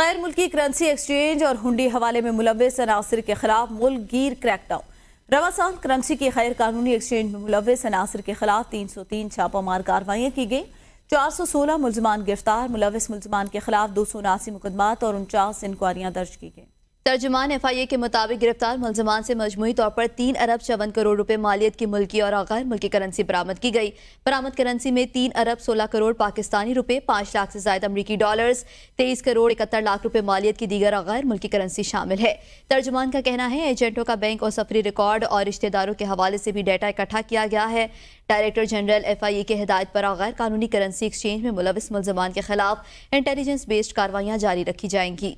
गैर मुल्की currency exchange और हुंडी हवाले में मुलविस अनासर के खिलाफ मुल्क गिर क्रैकडाउन रवा साल करंसी की गैर कानूनी एक्सचेंज में मुलविस अनासर के खिलाफ तीन सौ तीन छापामार कार्रवाइयाँ की गई चार सौ सोलह मुलजमान गिरफ्तार मुलविस मुलजमान के खिलाफ दो सौ उनासी मुकदमात और उनचास इंक्वायरियाँ दर्ज की गई तर्जुमान एफ आई ए के मुताबिक गिरफ्तार मुलजमान से मजमू तौर पर तीन अरब चौवन करोड़ रुपए मालियत की मुल्की और गैर मुल्की करेंसी बरामद की गई बरामद करेंसी में तीन अरब सोलह करोड़ पाकिस्तानी रुपए पाँच लाख से ज्यादा अमरीकी डॉलर्स तेईस करोड़ इकहत्तर लाख रुपए मालियत की दीगर गैर मुल्की करेंसी शामिल है तर्जुमान का कहना है एजेंटों का बैंक और सफरी रिकॉर्ड और रिश्तेदारों के हवाले से भी डेटा इकट्ठा किया गया है director general F I A की हिदायत पर गैर कानूनी करेंसी एक्सचेंज में मुलविस मुलजमान के खिलाफ इंटेलिजेंस बेस्ड कार्रवाइयाँ जारी रखी जाएंगी